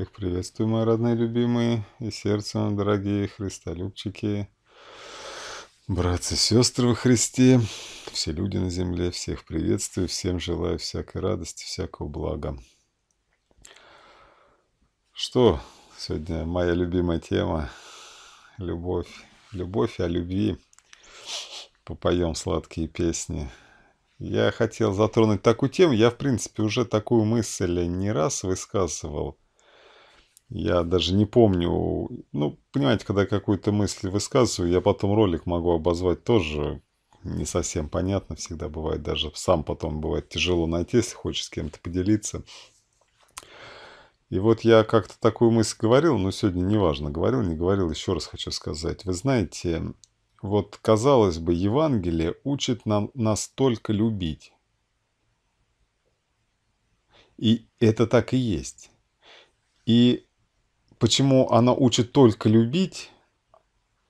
Всех приветствую, мои родные, любимые и сердцем, дорогие христолюбчики, братцы и сестры во Христе, все люди на земле, всех приветствую, всем желаю всякой радости, всякого блага. Что сегодня моя любимая тема – любовь. Любовь о а любви. Попоем сладкие песни. Я хотел затронуть такую тему, я, в принципе, уже такую мысль не раз высказывал – я даже не помню. Ну, понимаете, когда какую-то мысль высказываю, я потом ролик могу обозвать тоже не совсем понятно всегда бывает. Даже сам потом бывает тяжело найти, если хочешь с кем-то поделиться. И вот я как-то такую мысль говорил, но сегодня неважно, говорил, не говорил, еще раз хочу сказать. Вы знаете, вот, казалось бы, Евангелие учит нам настолько любить. И это так и есть. И почему она учит только любить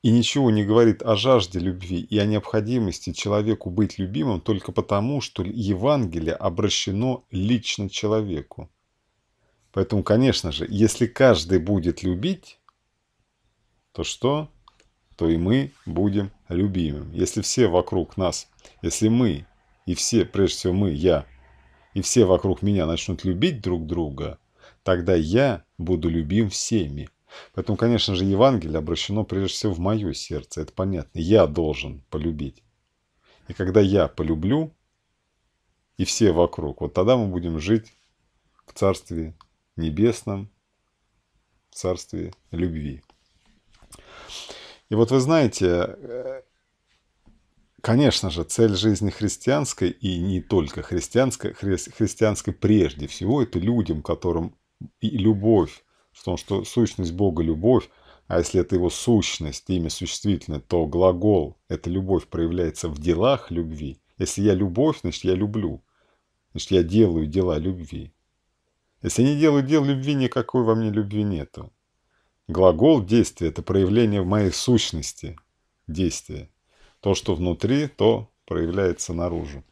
и ничего не говорит о жажде любви и о необходимости человеку быть любимым только потому, что Евангелие обращено лично человеку. Поэтому, конечно же, если каждый будет любить, то что? То и мы будем любимым. Если все вокруг нас, если мы и все, прежде всего мы, я, и все вокруг меня начнут любить друг друга, тогда я буду любим всеми. Поэтому, конечно же, Евангелие обращено прежде всего в мое сердце, это понятно. Я должен полюбить. И когда я полюблю, и все вокруг, вот тогда мы будем жить в Царстве Небесном, в Царстве Любви. И вот вы знаете, э, конечно же, цель жизни христианской и не только христианской, христианской прежде всего, это людям, которым и любовь, в том, что сущность Бога – любовь, а если это его сущность, имя существительное, то глагол – это любовь проявляется в делах любви. Если я любовь, значит, я люблю. Значит, я делаю дела любви. Если я не делаю дел любви, никакой во мне любви нету. Глагол действия – это проявление в моей сущности действия. То, что внутри, то проявляется наружу.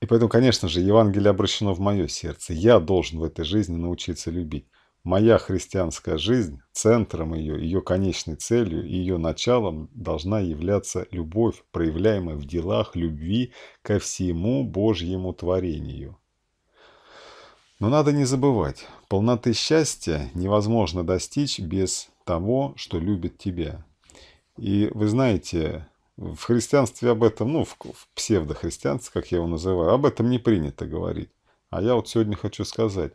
И поэтому, конечно же, Евангелие обращено в мое сердце. Я должен в этой жизни научиться любить. Моя христианская жизнь, центром ее, ее конечной целью, ее началом должна являться любовь, проявляемая в делах любви ко всему Божьему творению. Но надо не забывать, полноты счастья невозможно достичь без того, что любит тебя. И вы знаете, в христианстве об этом, ну, в, в псевдохристианстве, как я его называю, об этом не принято говорить. А я вот сегодня хочу сказать,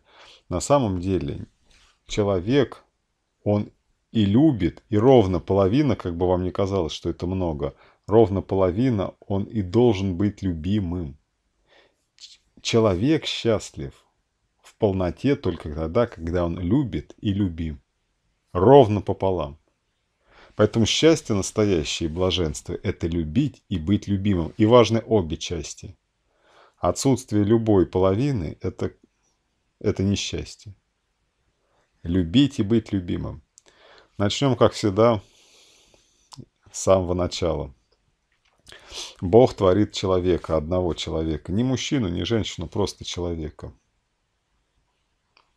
на самом деле человек, он и любит, и ровно половина, как бы вам ни казалось, что это много, ровно половина он и должен быть любимым. Человек счастлив в полноте только тогда, когда он любит и любим. Ровно пополам. Поэтому счастье настоящее и блаженство – это любить и быть любимым. И важны обе части. Отсутствие любой половины – это, это несчастье. Любить и быть любимым. Начнем, как всегда, с самого начала. Бог творит человека, одного человека. Не мужчину, не женщину, просто человека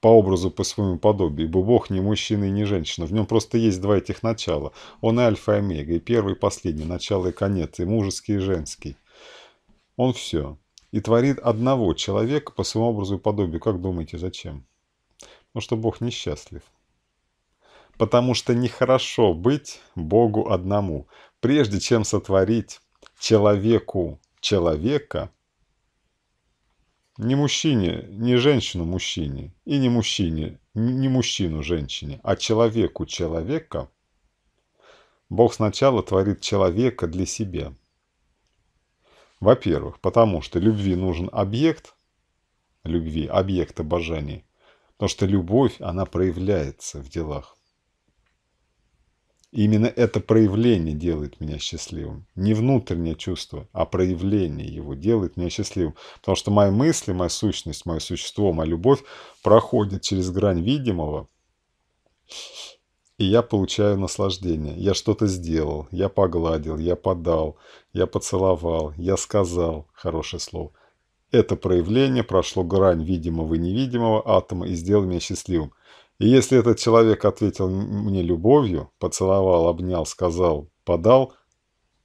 по образу, по своему подобию, ибо Бог не мужчина и не женщина, в нем просто есть два этих начала. Он и альфа и омега, и первый и последний, начало и конец, и мужеский и женский. Он все. И творит одного человека по своему образу и подобию. Как думаете, зачем? Потому ну, что Бог несчастлив. Потому что нехорошо быть Богу одному. Прежде чем сотворить человеку человека – не мужчине, не женщину мужчине, и не мужчине, не мужчину женщине, а человеку человека, Бог сначала творит человека для себя. Во-первых, потому что любви нужен объект, любви, объект обожания, потому что любовь, она проявляется в делах. Именно это проявление делает меня счастливым. Не внутреннее чувство, а проявление его делает меня счастливым. Потому что мои мысли, моя сущность, мое существо, моя любовь проходят через грань видимого, и я получаю наслаждение. Я что-то сделал, я погладил, я подал, я поцеловал, я сказал хорошее слово. Это проявление прошло грань видимого и невидимого атома и сделало меня счастливым. И если этот человек ответил мне любовью, поцеловал, обнял, сказал, подал,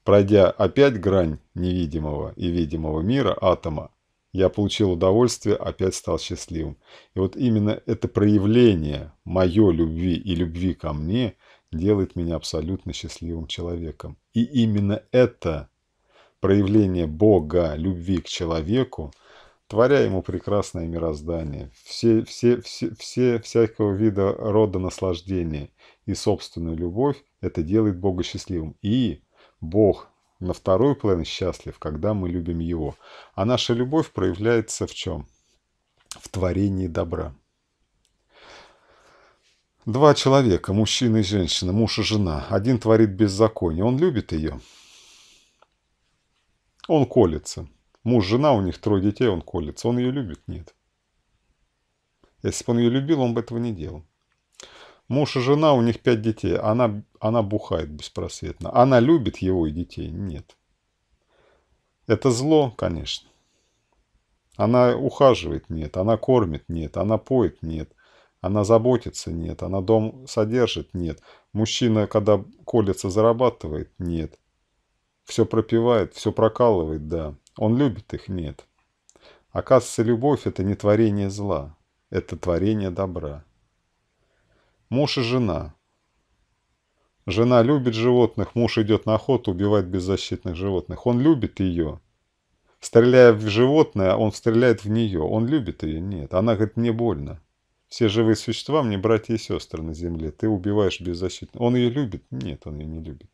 пройдя опять грань невидимого и видимого мира атома, я получил удовольствие, опять стал счастливым. И вот именно это проявление моей любви и любви ко мне делает меня абсолютно счастливым человеком. И именно это проявление Бога, любви к человеку – творя ему прекрасное мироздание, все, все, все, все всякого вида рода наслаждения и собственную любовь, это делает Бога счастливым. И Бог на второй план счастлив, когда мы любим Его. А наша любовь проявляется в чем? В творении добра. Два человека, мужчина и женщина, муж и жена. Один творит беззаконие, он любит ее. Он колется. Муж, жена, у них трое детей, он колется. Он ее любит? Нет. Если бы он ее любил, он бы этого не делал. Муж и жена, у них пять детей. Она, она бухает беспросветно. Она любит его и детей? Нет. Это зло, конечно. Она ухаживает? Нет. Она кормит? Нет. Она поет? Нет. Она заботится? Нет. Она дом содержит? Нет. Мужчина, когда колется, зарабатывает? Нет. Все пропивает, все прокалывает? Да. Он любит их, нет. Оказывается, любовь – это не творение зла, это творение добра. Муж и жена. Жена любит животных, муж идет на охоту, убивает беззащитных животных. Он любит ее. Стреляя в животное, он стреляет в нее. Он любит ее? Нет. Она говорит, мне больно. Все живые существа мне братья и сестры на земле. Ты убиваешь беззащитных. Он ее любит? Нет, он ее не любит.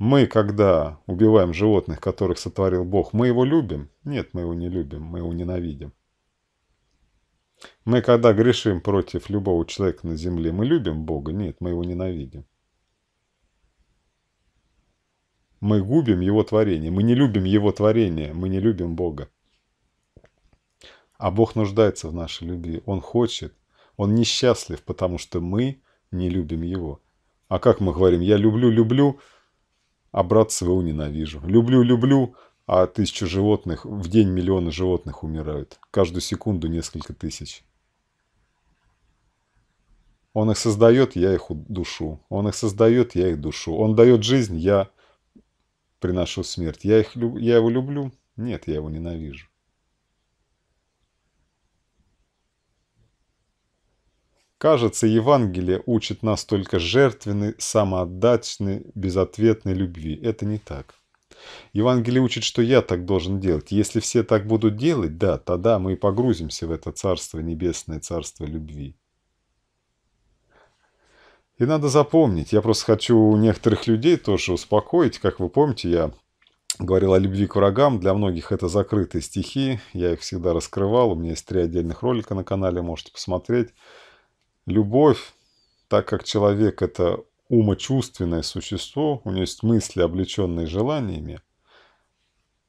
Мы, когда убиваем животных, которых сотворил Бог, мы его любим? Нет, мы его не любим, мы его ненавидим. Мы, когда грешим против любого человека на земле, мы любим Бога? Нет, мы его ненавидим. Мы губим его творение, мы не любим его творение, мы не любим Бога. А Бог нуждается в нашей любви, Он хочет, Он несчастлив, потому что мы не любим Его. А как мы говорим, я люблю, люблю, а брат своего ненавижу. Люблю-люблю, а тысячу животных, в день миллионы животных умирают. Каждую секунду несколько тысяч. Он их создает, я их душу. Он их создает, я их душу. Он дает жизнь, я приношу смерть. Я, их, я его люблю? Нет, я его ненавижу. Кажется, Евангелие учит нас только жертвенной, самоотдачной, безответной любви. Это не так. Евангелие учит, что я так должен делать. Если все так будут делать, да, тогда мы и погрузимся в это Царство Небесное, Царство Любви. И надо запомнить, я просто хочу некоторых людей тоже успокоить. Как вы помните, я говорил о любви к врагам. Для многих это закрытые стихи, я их всегда раскрывал. У меня есть три отдельных ролика на канале, можете посмотреть. Любовь, так как человек – это умочувственное существо, у него есть мысли, облеченные желаниями,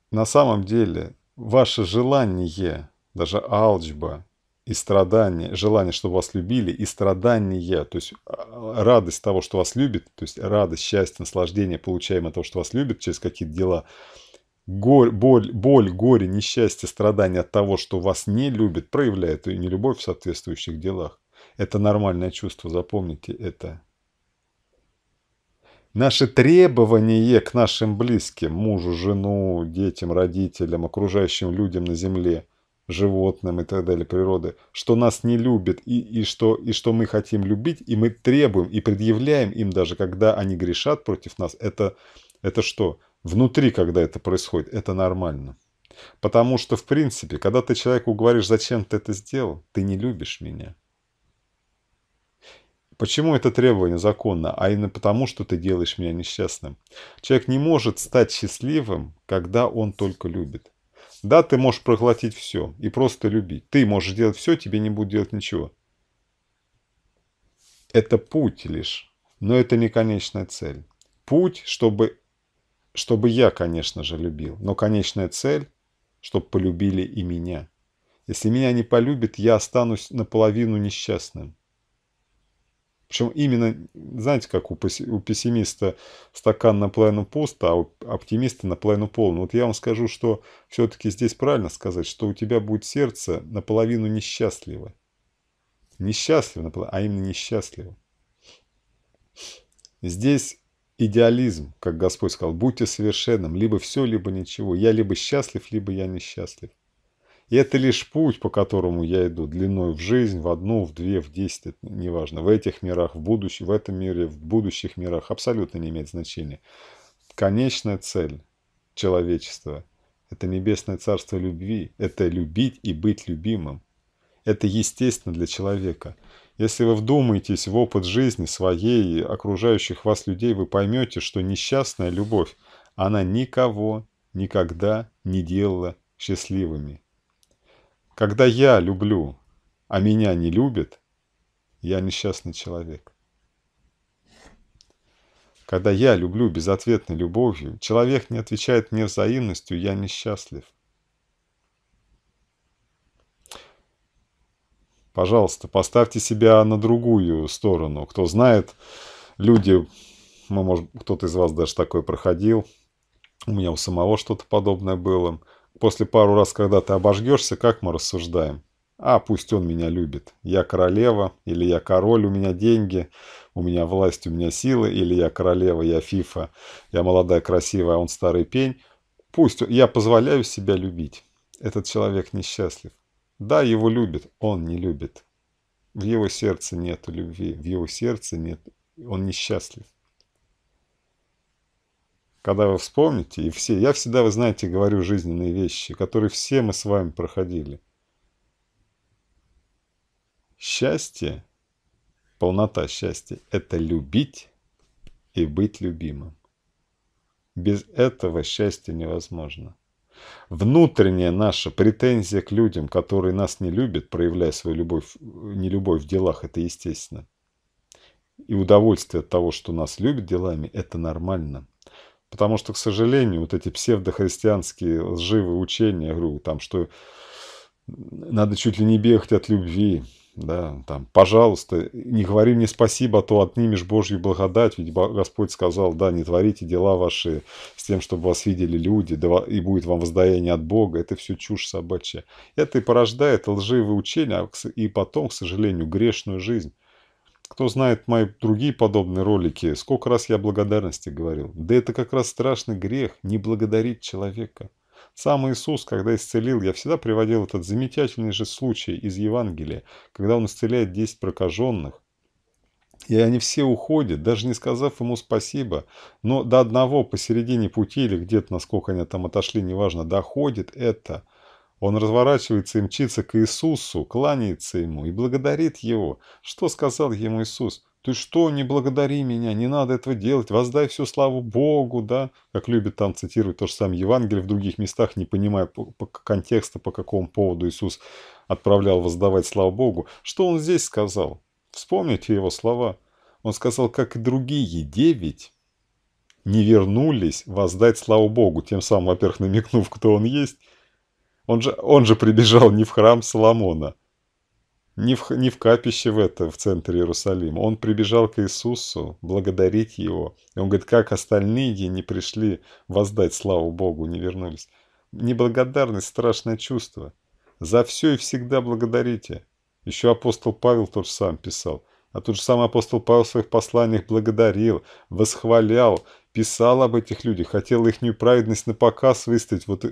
на самом деле ваше желание, даже алчба и страдание, желание, чтобы вас любили, и страдание, то есть а, радость того, что вас любит, то есть радость, счастье, наслаждение, получаемое того, что вас любит через какие-то дела, Голь, боль, боль, горе, несчастье, страдание от того, что вас не любит, проявляет и нелюбовь в соответствующих делах. Это нормальное чувство, запомните это. Наши требования к нашим близким, мужу, жену, детям, родителям, окружающим людям на земле, животным и так далее, природы, что нас не любят и, и, что, и что мы хотим любить, и мы требуем и предъявляем им даже, когда они грешат против нас, это, это что? Внутри, когда это происходит, это нормально. Потому что, в принципе, когда ты человеку говоришь, зачем ты это сделал, ты не любишь меня. Почему это требование законно? А именно потому, что ты делаешь меня несчастным. Человек не может стать счастливым, когда он только любит. Да, ты можешь проглотить все и просто любить. Ты можешь делать все, тебе не будет делать ничего. Это путь лишь, но это не конечная цель. Путь, чтобы, чтобы я, конечно же, любил, но конечная цель, чтобы полюбили и меня. Если меня не полюбит, я останусь наполовину несчастным. Причем именно, знаете, как у, у пессимиста стакан на наполовину пуст, а у оптимиста на наполовину полон. Вот я вам скажу, что все-таки здесь правильно сказать, что у тебя будет сердце наполовину несчастливо. Несчастливо, а именно несчастливо. Здесь идеализм, как Господь сказал, будьте совершенным, либо все, либо ничего. Я либо счастлив, либо я несчастлив. И это лишь путь, по которому я иду, длиной в жизнь, в одну, в две, в десять, это неважно, в этих мирах, в будущем, в этом мире, в будущих мирах, абсолютно не имеет значения. Конечная цель человечества – это небесное царство любви, это любить и быть любимым. Это естественно для человека. Если вы вдумаетесь в опыт жизни своей, окружающих вас людей, вы поймете, что несчастная любовь, она никого никогда не делала счастливыми. Когда я люблю, а меня не любят, я несчастный человек. Когда я люблю безответной любовью, человек не отвечает мне взаимностью, я несчастлив. Пожалуйста, поставьте себя на другую сторону. Кто знает, люди, ну, может, кто-то из вас даже такое проходил. У меня у самого что-то подобное было – После пару раз, когда ты обожгешься, как мы рассуждаем? А пусть он меня любит. Я королева, или я король, у меня деньги, у меня власть, у меня силы, или я королева, я фифа, я молодая, красивая, а он старый пень. Пусть я позволяю себя любить. Этот человек несчастлив. Да, его любит, он не любит. В его сердце нет любви, в его сердце нет, он несчастлив когда вы вспомните, и все, я всегда, вы знаете, говорю жизненные вещи, которые все мы с вами проходили. Счастье, полнота счастья – это любить и быть любимым. Без этого счастье невозможно. Внутренняя наша претензия к людям, которые нас не любят, проявляя свою любовь, не любовь в делах, это естественно. И удовольствие от того, что нас любят делами, это нормально. Потому что, к сожалению, вот эти псевдохристианские лживые учения, я говорю, там, что надо чуть ли не бегать от любви, да, там, пожалуйста, не говори мне спасибо, а то отнимешь Божью благодать, ведь Господь сказал, да, не творите дела ваши с тем, чтобы вас видели люди, да, и будет вам воздаяние от Бога, это все чушь собачья. Это и порождает лживые учения, а, и потом, к сожалению, грешную жизнь. Кто знает мои другие подобные ролики, сколько раз я о благодарности говорил. Да это как раз страшный грех, не благодарить человека. Сам Иисус, когда исцелил, я всегда приводил этот замечательный же случай из Евангелия, когда он исцеляет 10 прокаженных, и они все уходят, даже не сказав ему спасибо. Но до одного посередине пути или где-то, насколько они там отошли, неважно, доходит это, он разворачивается и мчится к Иисусу, кланяется ему и благодарит его. Что сказал ему Иисус? «Ты что, не благодари меня, не надо этого делать, воздай всю славу Богу», да? Как любит там цитировать то же самое Евангелие в других местах, не понимая по, по контекста, по какому поводу Иисус отправлял воздавать славу Богу. Что он здесь сказал? Вспомните его слова. Он сказал, как и другие девять, не вернулись воздать славу Богу, тем самым, во-первых, намекнув, кто он есть, он же, он же прибежал не в храм Соломона, не в, не в капище в это, в центре Иерусалима. Он прибежал к Иисусу благодарить Его. И он говорит, как остальные не пришли воздать славу Богу, не вернулись. Неблагодарность – страшное чувство. За все и всегда благодарите. Еще апостол Павел тот же сам писал. А тот же сам апостол Павел в своих посланиях благодарил, восхвалял, писал об этих людях, хотел их праведность на показ выставить. Вот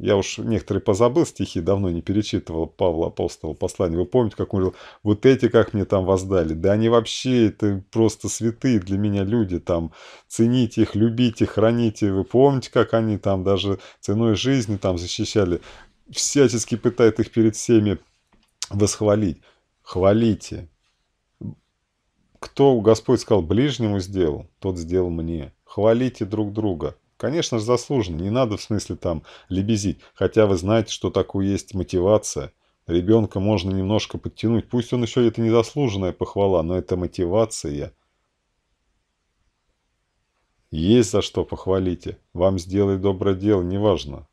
я уж некоторые позабыл стихи, давно не перечитывал Павла Апостола послание. Вы помните, как он говорил, вот эти как мне там воздали. Да они вообще, это просто святые для меня люди. Там цените их, любите, храните. Вы помните, как они там даже ценой жизни там защищали. Всячески пытает их перед всеми восхвалить. Хвалите. Кто Господь сказал, ближнему сделал, тот сделал мне. Хвалите друг друга. Конечно же, заслуженно. Не надо в смысле там лебезить. Хотя вы знаете, что такое есть мотивация. Ребенка можно немножко подтянуть. Пусть он еще это незаслуженная похвала, но это мотивация. Есть за что похвалите. Вам сделали доброе дело, неважно.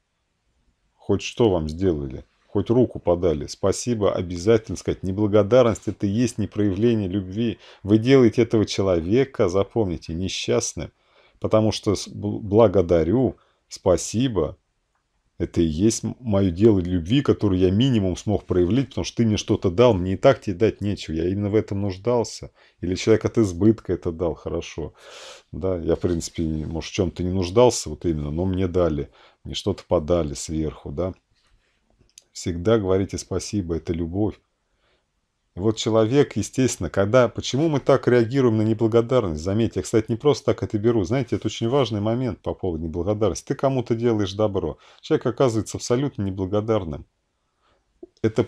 Хоть что вам сделали. Хоть руку подали. Спасибо обязательно сказать. Неблагодарность – это и есть не проявление любви. Вы делаете этого человека, запомните, несчастным потому что благодарю, спасибо. Это и есть мое дело любви, которую я минимум смог проявить, потому что ты мне что-то дал, мне и так тебе дать нечего, я именно в этом нуждался. Или человек от избытка это дал, хорошо. Да, я, в принципе, может, в чем-то не нуждался, вот именно, но мне дали, мне что-то подали сверху, да. Всегда говорите спасибо, это любовь. Вот человек, естественно, когда... Почему мы так реагируем на неблагодарность? Заметьте, я, кстати, не просто так это беру. Знаете, это очень важный момент по поводу неблагодарности. Ты кому-то делаешь добро. Человек оказывается абсолютно неблагодарным. Это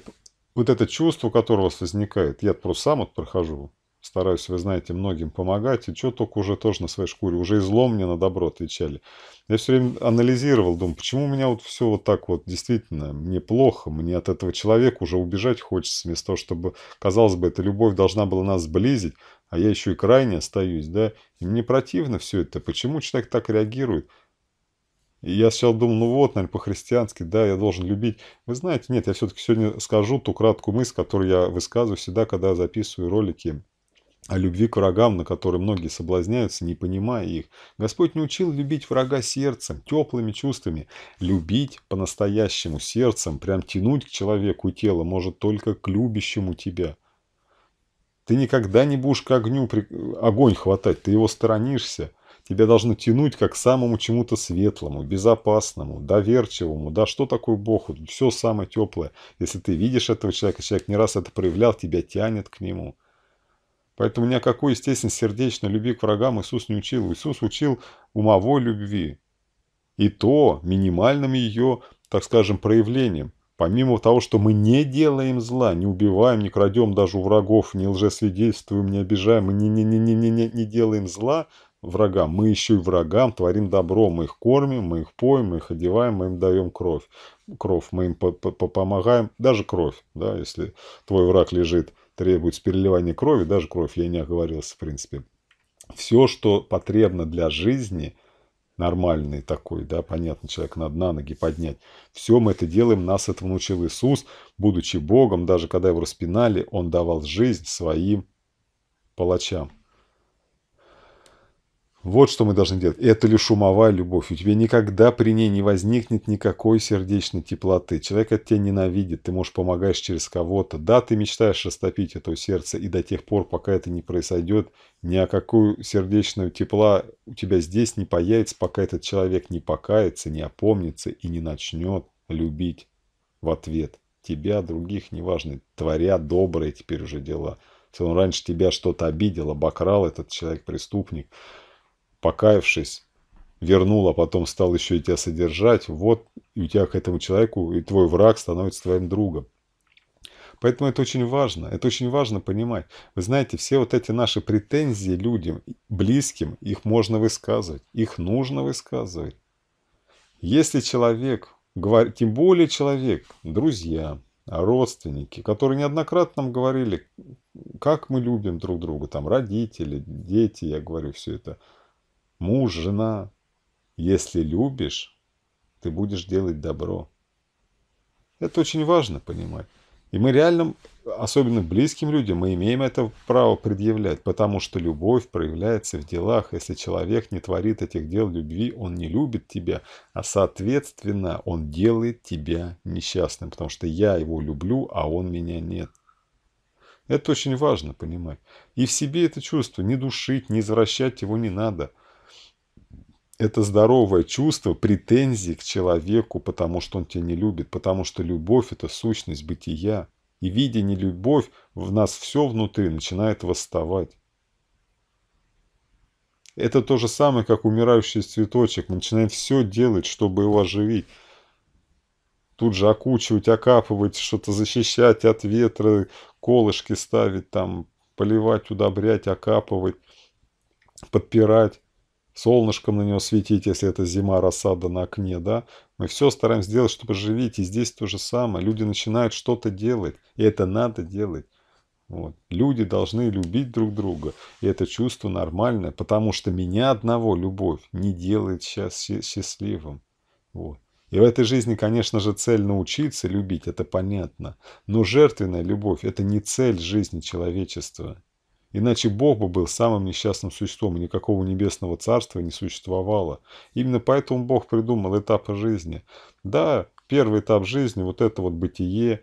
вот это чувство, которое у вас возникает, я просто сам вот прохожу, стараюсь, вы знаете, многим помогать, и что только уже тоже на своей шкуре, уже и мне на добро отвечали. Я все время анализировал, думал, почему у меня вот все вот так вот действительно мне плохо, мне от этого человека уже убежать хочется, вместо того, чтобы, казалось бы, эта любовь должна была нас сблизить, а я еще и крайне остаюсь, да, и мне противно все это, почему человек так реагирует? И я сначала думал, ну вот, наверное, по-христиански, да, я должен любить. Вы знаете, нет, я все-таки сегодня скажу ту краткую мысль, которую я высказываю всегда, когда записываю ролики о любви к врагам, на которые многие соблазняются, не понимая их. Господь не учил любить врага сердцем, теплыми чувствами. Любить по-настоящему сердцем, прям тянуть к человеку тело может только к любящему тебя. Ты никогда не будешь к огню огонь хватать, ты его сторонишься. Тебя должно тянуть как к самому чему-то светлому, безопасному, доверчивому. Да что такое Бог? Все самое теплое. Если ты видишь этого человека, человек не раз это проявлял, тебя тянет к нему. Поэтому ни о какой, естественно, сердечной любви к врагам Иисус не учил. Иисус учил умовой любви. И то минимальным ее, так скажем, проявлением. Помимо того, что мы не делаем зла, не убиваем, не крадем даже у врагов, не лжесвидетельствуем, не обижаем, мы не, не, не, не, не, не, не делаем зла врагам, мы еще и врагам творим добро, мы их кормим, мы их поем, мы их одеваем, мы им даем кровь, кровь мы им по -по -по помогаем, даже кровь, да, если твой враг лежит Требует переливание крови, даже кровь, я не оговорился, в принципе. Все, что потребно для жизни, нормальный такой, да, понятно, человек надо на ноги поднять. Все мы это делаем, нас это научил Иисус, будучи Богом, даже когда его распинали, он давал жизнь своим палачам. Вот что мы должны делать. Это лишь шумовая любовь? У тебя никогда при ней не возникнет никакой сердечной теплоты. Человек от тебя ненавидит, ты, можешь помогаешь через кого-то. Да, ты мечтаешь растопить это сердце, и до тех пор, пока это не произойдет, ни о какую сердечную тепла у тебя здесь не появится, пока этот человек не покается, не опомнится и не начнет любить в ответ. Тебя, других, неважно, творя добрые теперь уже дела. Если он раньше тебя что-то обидел, обокрал этот человек, преступник – покаявшись, вернул, а потом стал еще и тебя содержать, вот и у тебя к этому человеку и твой враг становится твоим другом. Поэтому это очень важно, это очень важно понимать. Вы знаете, все вот эти наши претензии людям, близким, их можно высказывать, их нужно высказывать. Если человек, тем более человек, друзья, родственники, которые неоднократно нам говорили, как мы любим друг друга, там родители, дети, я говорю все это – муж, жена. Если любишь, ты будешь делать добро. Это очень важно понимать. И мы реально, особенно близким людям, мы имеем это право предъявлять, потому что любовь проявляется в делах. Если человек не творит этих дел любви, он не любит тебя, а соответственно он делает тебя несчастным, потому что я его люблю, а он меня нет. Это очень важно понимать. И в себе это чувство не душить, не извращать его не надо – это здоровое чувство претензий к человеку, потому что он тебя не любит, потому что любовь – это сущность бытия. И видя не любовь в нас все внутри начинает восставать. Это то же самое, как умирающий цветочек. Мы начинаем все делать, чтобы его оживить. Тут же окучивать, окапывать, что-то защищать от ветра, колышки ставить, там, поливать, удобрять, окапывать, подпирать солнышком на него светить, если это зима, рассада на окне, да. Мы все стараемся сделать, чтобы живить. И здесь то же самое. Люди начинают что-то делать, и это надо делать. Вот. Люди должны любить друг друга. И это чувство нормальное, потому что меня одного любовь не делает сейчас счастливым. Вот. И в этой жизни, конечно же, цель научиться любить, это понятно. Но жертвенная любовь – это не цель жизни человечества. Иначе Бог бы был самым несчастным существом, и никакого небесного царства не существовало. Именно поэтому Бог придумал этапы жизни. Да, первый этап жизни, вот это вот бытие,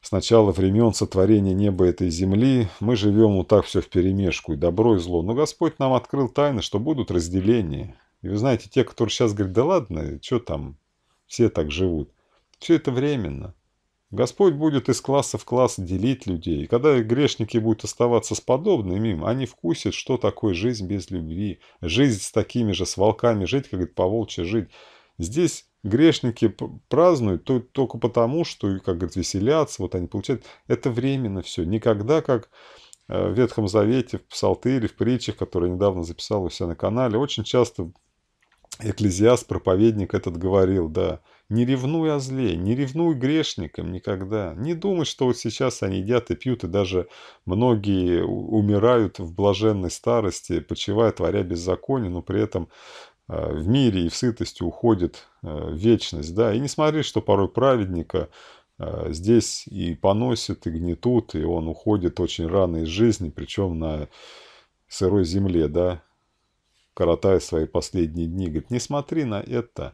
с начала времен сотворения неба этой земли, мы живем вот так все в перемешку и добро, и зло. Но Господь нам открыл тайны, что будут разделения. И вы знаете, те, которые сейчас говорят, да ладно, что там, все так живут. Все это временно. Господь будет из класса в класс делить людей. Когда грешники будут оставаться с подобным им, они вкусят, что такое жизнь без любви, жизнь с такими же, с волками, жить, как говорит, по-волчьи жить. Здесь грешники празднуют только потому, что, как говорят, веселятся, вот они получают. Это временно все. Никогда, как э, в Ветхом Завете, в Псалтыре, в притчах, которые я недавно записал у себя на канале, очень часто Экклезиаст, проповедник этот говорил, да, не ревнуй о зле, не ревнуй грешникам никогда. Не думай, что вот сейчас они едят и пьют, и даже многие умирают в блаженной старости, почивая, творя беззаконие, но при этом а, в мире и в сытости уходит а, вечность. Да? И не смотри, что порой праведника а, здесь и поносят, и гнетут, и он уходит очень рано из жизни, причем на сырой земле, да, коротая свои последние дни. Говорит, не смотри на это.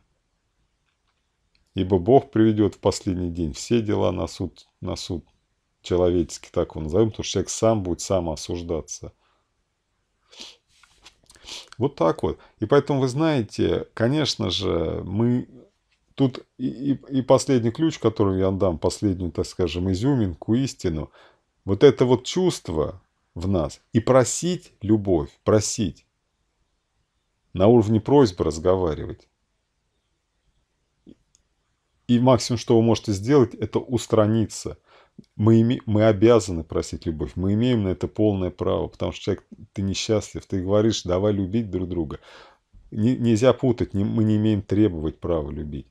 Ибо Бог приведет в последний день все дела на суд, на суд человеческий, так его назовем, потому что человек сам будет сам осуждаться. Вот так вот. И поэтому, вы знаете, конечно же, мы тут и, и, и последний ключ, который я дам, последнюю, так скажем, изюминку, истину, вот это вот чувство в нас. И просить любовь, просить. На уровне просьбы разговаривать. И максимум, что вы можете сделать, это устраниться. Мы, име... мы обязаны просить любовь, мы имеем на это полное право, потому что человек, ты несчастлив, ты говоришь, давай любить друг друга. Не, нельзя путать, не, мы не имеем требовать права любить.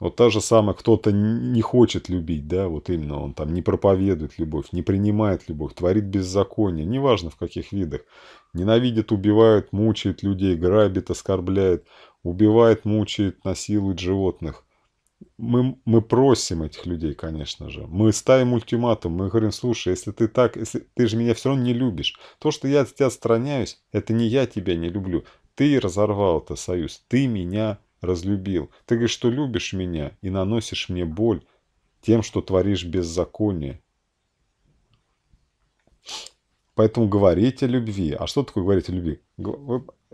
Вот та же самая, кто-то не хочет любить, да, вот именно он там не проповедует любовь, не принимает любовь, творит беззаконие, неважно в каких видах. Ненавидит, убивает, мучает людей, грабит, оскорбляет убивает, мучает, насилует животных. Мы, мы просим этих людей, конечно же. Мы ставим ультиматум, мы говорим, слушай, если ты так, если ты же меня все равно не любишь. То, что я от тебя отстраняюсь, это не я тебя не люблю. Ты разорвал это союз, ты меня разлюбил. Ты говоришь, что любишь меня и наносишь мне боль тем, что творишь беззаконие. Поэтому говорите о любви. А что такое говорить о любви?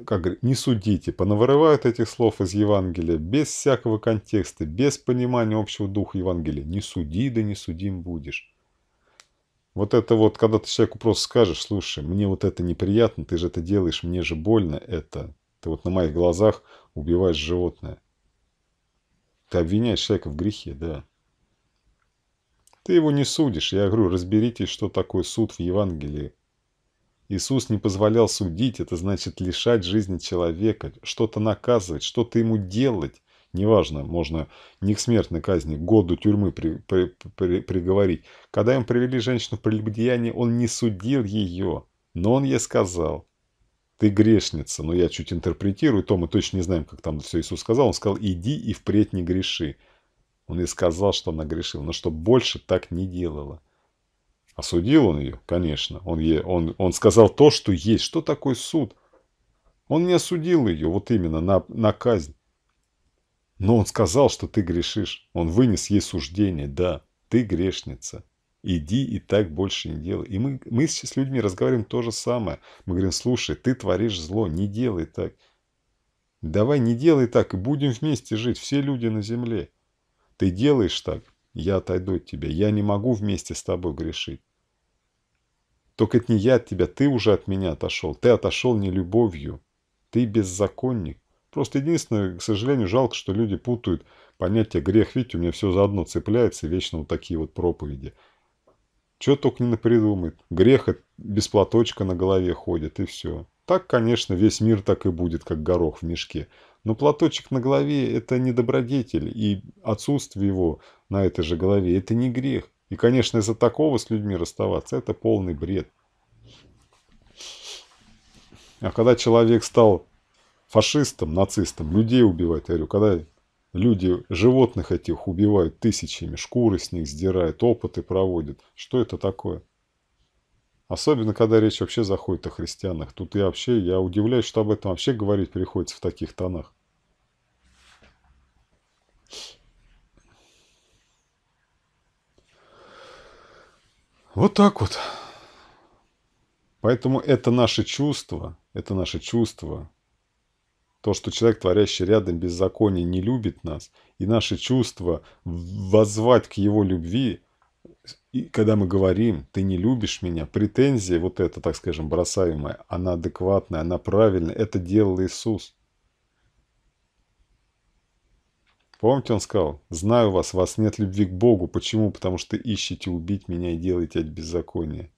как не судите, понаворовают этих слов из Евангелия без всякого контекста, без понимания общего духа Евангелия. Не суди, да не судим будешь. Вот это вот, когда ты человеку просто скажешь, слушай, мне вот это неприятно, ты же это делаешь, мне же больно это. Ты вот на моих глазах убиваешь животное. Ты обвиняешь человека в грехе, да. Ты его не судишь. Я говорю, разберитесь, что такое суд в Евангелии. Иисус не позволял судить, это значит лишать жизни человека, что-то наказывать, что-то ему делать. Неважно, можно не к смертной казни, году тюрьмы при, при, при, приговорить. Когда им привели женщину в прелюбодеяние, он не судил ее, но он ей сказал, ты грешница, но я чуть интерпретирую, то мы точно не знаем, как там все Иисус сказал. Он сказал, иди и впредь не греши. Он ей сказал, что она грешила, но что больше так не делала. Осудил он ее, конечно. Он, е, он, он сказал то, что есть. Что такое суд? Он не осудил ее вот именно на, на казнь. Но он сказал, что ты грешишь. Он вынес ей суждение. Да, ты грешница. Иди и так больше не делай. И мы, мы с людьми разговариваем то же самое. Мы говорим, слушай, ты творишь зло, не делай так. Давай не делай так, и будем вместе жить, все люди на земле. Ты делаешь так, я отойду от тебя, я не могу вместе с тобой грешить. Только это не я от тебя, ты уже от меня отошел. Ты отошел не любовью. Ты беззаконник. Просто единственное, к сожалению, жалко, что люди путают понятие грех. Видите, у меня все заодно цепляется, вечно вот такие вот проповеди. Чего только не напридумает. Грех без платочка на голове ходит, и все. Так, конечно, весь мир так и будет, как горох в мешке. Но платочек на голове – это не добродетель, и отсутствие его на этой же голове – это не грех. И, конечно, из-за такого с людьми расставаться – это полный бред. А когда человек стал фашистом, нацистом, людей убивать, я говорю, когда люди животных этих убивают тысячами, шкуры с них сдирают, опыты проводят, что это такое? Особенно, когда речь вообще заходит о христианах. Тут я вообще, я удивляюсь, что об этом вообще говорить приходится в таких тонах. Вот так вот. Поэтому это наши чувства, это наши чувства. То, что человек, творящий рядом беззаконие, не любит нас, и наши чувства возвать к его любви, и когда мы говорим, ты не любишь меня, претензия вот эта, так скажем, бросаемая, она адекватная, она правильная, это делал Иисус. Помните, он сказал, «Знаю вас, вас нет любви к Богу. Почему? Потому что ищете убить меня и делаете от беззакония».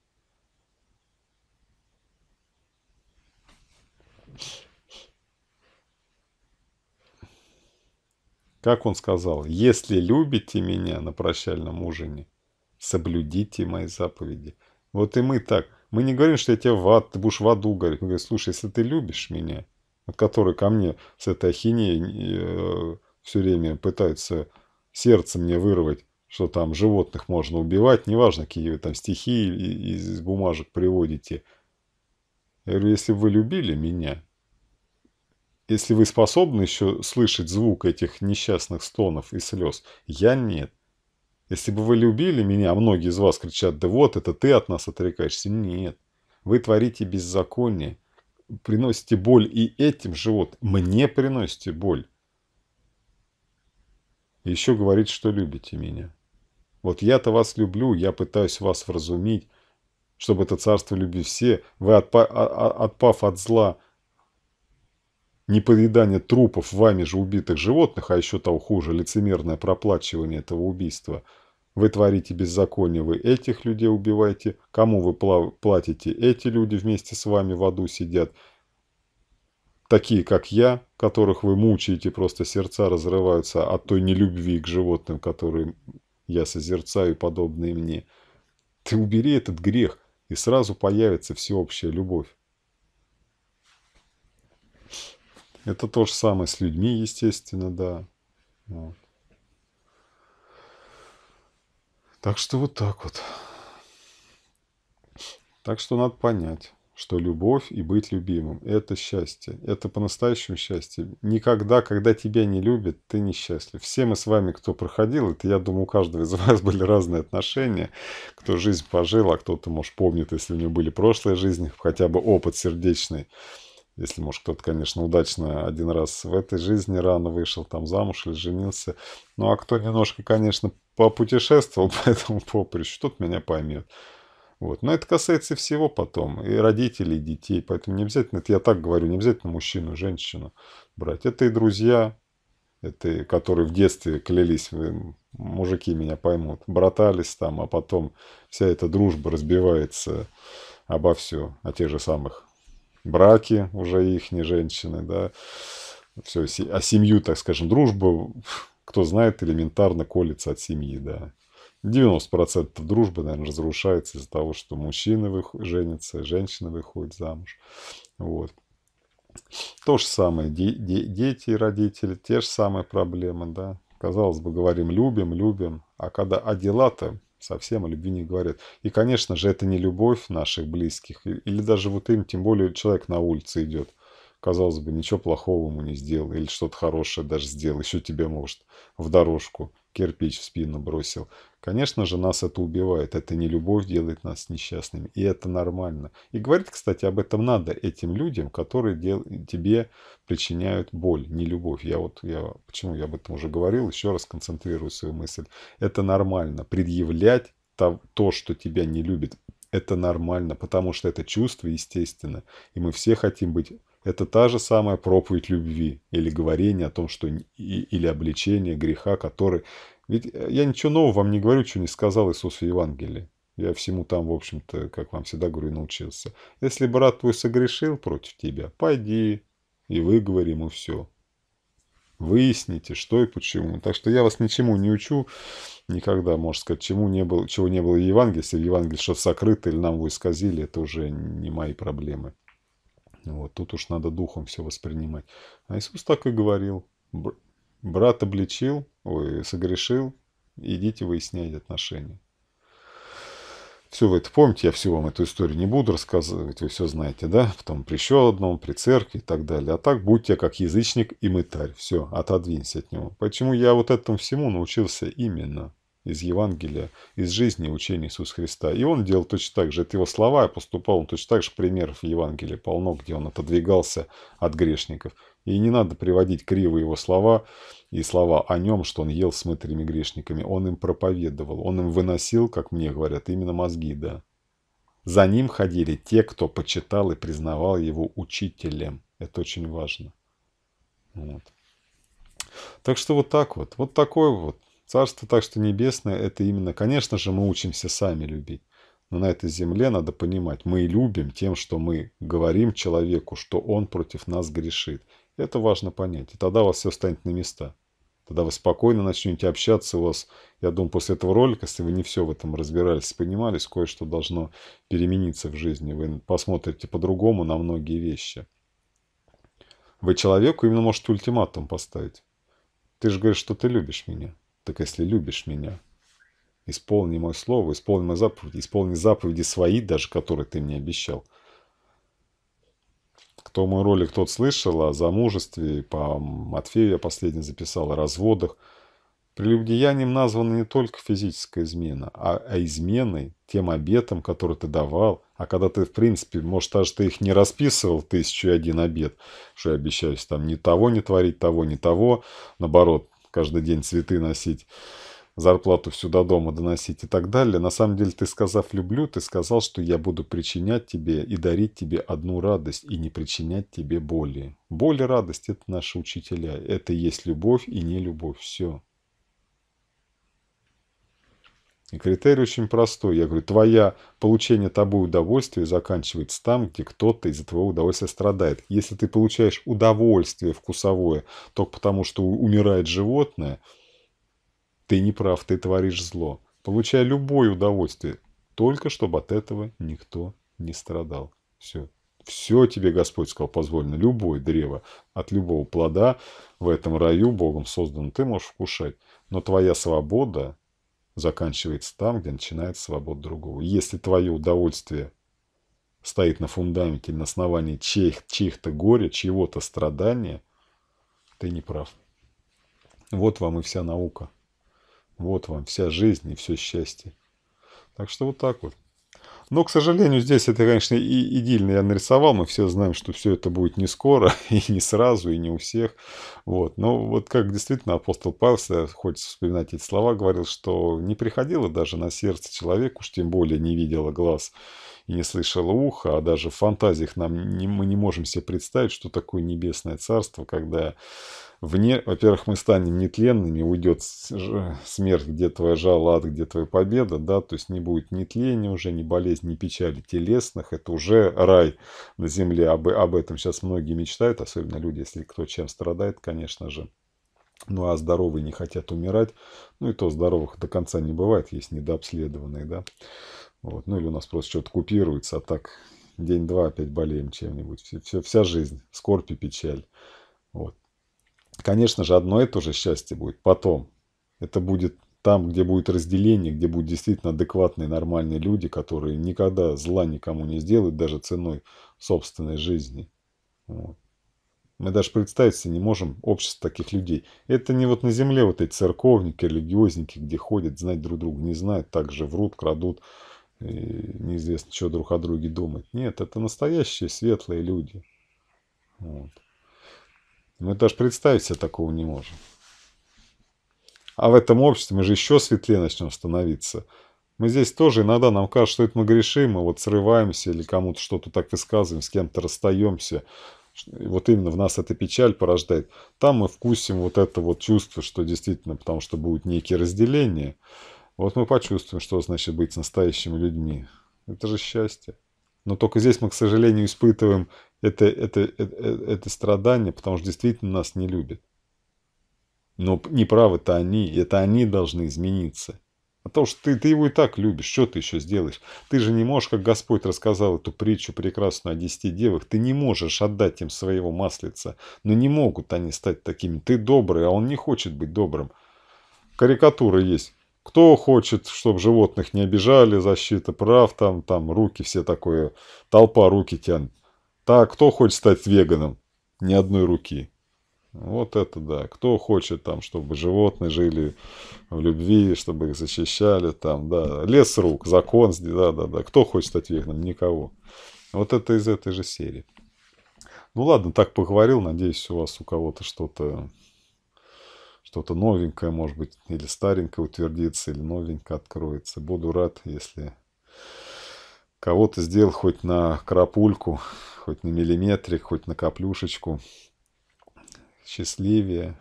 Как он сказал, «Если любите меня на прощальном ужине, соблюдите мои заповеди». Вот и мы так. Мы не говорим, что я тебя в ад, ты будешь в аду гореть. Мы говорим, слушай, если ты любишь меня, который ко мне с этой ахинеей э, все время пытаются сердце мне вырвать, что там животных можно убивать, неважно, какие вы там стихи из бумажек приводите. Я говорю, если вы любили меня, если вы способны еще слышать звук этих несчастных стонов и слез, я нет. Если бы вы любили меня, а многие из вас кричат, да вот, это ты от нас отрекаешься. Нет. Вы творите беззаконие, приносите боль и этим живот. Мне приносите боль. Еще говорит, что любите меня. Вот я-то вас люблю, я пытаюсь вас вразумить, чтобы это царство любви все, вы, отпа а, а, отпав от зла, не поедание трупов вами же убитых животных, а еще того хуже, лицемерное проплачивание этого убийства. Вы творите беззаконие, вы этих людей убиваете, кому вы платите, эти люди вместе с вами в аду сидят – такие, как я, которых вы мучаете, просто сердца разрываются от той нелюбви к животным, которые я созерцаю, подобные мне. Ты убери этот грех, и сразу появится всеобщая любовь. Это то же самое с людьми, естественно, да. Вот. Так что вот так вот. Так что надо понять что любовь и быть любимым – это счастье. Это по-настоящему счастье. Никогда, когда тебя не любят, ты несчастлив. Все мы с вами, кто проходил, это, я думаю, у каждого из вас были разные отношения. Кто жизнь пожил, а кто-то, может, помнит, если у него были прошлые жизни, хотя бы опыт сердечный. Если, может, кто-то, конечно, удачно один раз в этой жизни рано вышел, там замуж или женился. Ну, а кто немножко, конечно, попутешествовал по этому поприщу, тот меня поймет. Вот. Но это касается всего потом, и родителей, и детей. Поэтому не обязательно, это я так говорю, не обязательно мужчину, женщину брать. Это и друзья, это, которые в детстве клялись, мужики меня поймут, братались там, а потом вся эта дружба разбивается обо все, о тех же самых браки уже их не женщины, да, все, а семью, так скажем, дружба, кто знает, элементарно колется от семьи, да, 90% дружбы, наверное, разрушается из-за того, что мужчины вых... женятся, женщины выходят замуж. Вот. То же самое, де де дети и родители, те же самые проблемы, да. Казалось бы, говорим, любим, любим, а когда, а дела-то совсем о любви не говорят. И, конечно же, это не любовь наших близких, или даже вот им, тем более человек на улице идет. Казалось бы, ничего плохого ему не сделал, или что-то хорошее даже сделал, еще тебе, может, в дорожку кирпич в спину бросил. Конечно же, нас это убивает. Это не любовь делает нас несчастными. И это нормально. И говорить, кстати, об этом надо этим людям, которые дел... тебе причиняют боль, не любовь. Я вот, я, почему я об этом уже говорил, еще раз концентрирую свою мысль. Это нормально. Предъявлять то, то что тебя не любит, это нормально, потому что это чувство естественно. И мы все хотим быть это та же самая проповедь любви или говорение о том, что или обличение греха, который ведь э, я ничего нового вам не говорю, что не сказал Иисус в Евангелии. Я всему там, в общем-то, как вам всегда говорю, научился. Если брат твой согрешил против тебя, пойди и выговори ему все. Выясните, что и почему. Так что я вас ничему не учу, никогда, можно сказать, чему не было, чего не было в Евангелии. Если в Евангелии что-то сокрыто или нам его исказили, это уже не мои проблемы. Вот, тут уж надо духом все воспринимать. А Иисус так и говорил брат обличил, ой, согрешил, идите выяснять отношения. Все вы это помните, я всю вам эту историю не буду рассказывать, вы все знаете, да? Потом при еще одном, при церкви и так далее. А так будьте как язычник и мытарь. Все, отодвинься от него. Почему я вот этому всему научился именно из Евангелия, из жизни и учения Иисуса Христа. И он делал точно так же. Это его слова поступал, он точно так же примеров в Евангелии полно, где он отодвигался от грешников. И не надо приводить кривые его слова и слова о нем, что он ел с мытарями грешниками. Он им проповедовал, он им выносил, как мне говорят, именно мозги, да. За ним ходили те, кто почитал и признавал его учителем. Это очень важно. Вот. Так что вот так вот. Вот такой вот Царство так что небесное – это именно, конечно же, мы учимся сами любить. Но на этой земле надо понимать, мы любим тем, что мы говорим человеку, что он против нас грешит. Это важно понять, и тогда у вас все станет на места. Тогда вы спокойно начнете общаться, у вас, я думаю, после этого ролика, если вы не все в этом разбирались, понимались, кое-что должно перемениться в жизни. Вы посмотрите по-другому на многие вещи. Вы человеку именно можете ультиматум поставить. Ты же говоришь, что ты любишь меня. Так если любишь меня, исполни мое слово, исполни мои заповеди исполни заповеди свои, даже которые ты мне обещал. Кто мой ролик, тот слышал о замужестве, по Матфею я последний записал, о разводах. Прелюбодеянием названа не только физическая измена, а, а изменой, тем обетом, который ты давал. А когда ты, в принципе, может, даже ты их не расписывал, тысячу и один обет, что я обещаюсь там ни того не творить, того, не того. Наоборот, каждый день цветы носить, зарплату всю до дома доносить и так далее. На самом деле, ты сказав «люблю», ты сказал, что я буду причинять тебе и дарить тебе одну радость и не причинять тебе боли. Боль и радость – это наши учителя. Это и есть любовь и не любовь. Все. И критерий очень простой. Я говорю, твоя получение тобой удовольствия заканчивается там, где кто-то из-за твоего удовольствия страдает. Если ты получаешь удовольствие вкусовое только потому, что умирает животное, ты не прав, ты творишь зло. Получай любое удовольствие, только чтобы от этого никто не страдал. Все. Все тебе Господь сказал позволено. Любое древо от любого плода в этом раю Богом создан ты можешь вкушать. Но твоя свобода заканчивается там, где начинается свобода другого. Если твое удовольствие стоит на фундаменте или на основании чьих, чьих-то горя, чьего-то страдания, ты не прав. Вот вам и вся наука. Вот вам вся жизнь и все счастье. Так что вот так вот. Но, к сожалению, здесь это, конечно, и идильно я нарисовал. Мы все знаем, что все это будет не скоро, и не сразу, и не у всех. Вот. Но вот как действительно апостол Павел, хочется вспоминать эти слова, говорил, что не приходило даже на сердце человеку, уж тем более не видела глаз не слышало ухо, а даже в фантазиях нам не, мы не можем себе представить, что такое небесное царство, когда вне, во-первых, мы станем нетленными, уйдет смерть, где твоя жало, ад, где твоя победа, да, то есть не будет ни тления уже, ни болезни, ни печали телесных, это уже рай на земле, об, об этом сейчас многие мечтают, особенно люди, если кто чем страдает, конечно же. Ну а здоровые не хотят умирать, ну и то здоровых до конца не бывает, есть недообследованные, да. Вот. Ну или у нас просто что-то купируется, а так день-два опять болеем чем-нибудь. Все, все, вся жизнь, скорбь и печаль. Вот. Конечно же, одно и то же счастье будет потом. Это будет там, где будет разделение, где будут действительно адекватные, нормальные люди, которые никогда зла никому не сделают, даже ценой собственной жизни. Вот. Мы даже представить себе не можем общество таких людей. Это не вот на земле вот эти церковники, религиозники, где ходят, знать друг друга не знают, также врут, крадут, и неизвестно, что друг о друге думать. Нет, это настоящие светлые люди. Вот. Мы даже представить себе такого не можем. А в этом обществе мы же еще светлее начнем становиться. Мы здесь тоже иногда нам кажется, что это мы грешим, мы вот срываемся или кому-то что-то так высказываем, с кем-то расстаемся. Вот именно в нас эта печаль порождает. Там мы вкусим вот это вот чувство, что действительно, потому что будет некие разделения. Вот мы почувствуем, что значит быть настоящими людьми. Это же счастье. Но только здесь мы, к сожалению, испытываем это, это, это, э, это страдание, потому что действительно нас не любят. Но неправы-то они, это они должны измениться. А то, что ты, ты его и так любишь, что ты еще сделаешь? Ты же не можешь, как Господь рассказал эту притчу прекрасную о десяти девах, ты не можешь отдать им своего маслица. Но не могут они стать такими. Ты добрый, а он не хочет быть добрым. Карикатура есть кто хочет, чтобы животных не обижали, защита прав, там, там руки все такое, толпа руки тянет. Так, кто хочет стать веганом? Ни одной руки. Вот это да. Кто хочет там, чтобы животные жили в любви, чтобы их защищали, там, да. Лес рук, закон, да, да, да. Кто хочет стать веганом? Никого. Вот это из этой же серии. Ну ладно, так поговорил. Надеюсь, у вас у кого-то что-то что-то новенькое, может быть, или старенькое утвердится, или новенькое откроется. Буду рад, если кого-то сделал хоть на крапульку, хоть на миллиметрик, хоть на каплюшечку. Счастливее,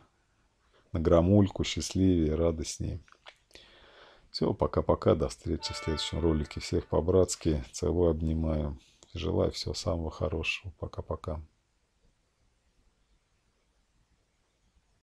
на грамульку, счастливее, радостнее. Все, пока-пока, до встречи в следующем ролике. Всех по-братски, целую, обнимаю. Желаю всего самого хорошего. Пока-пока.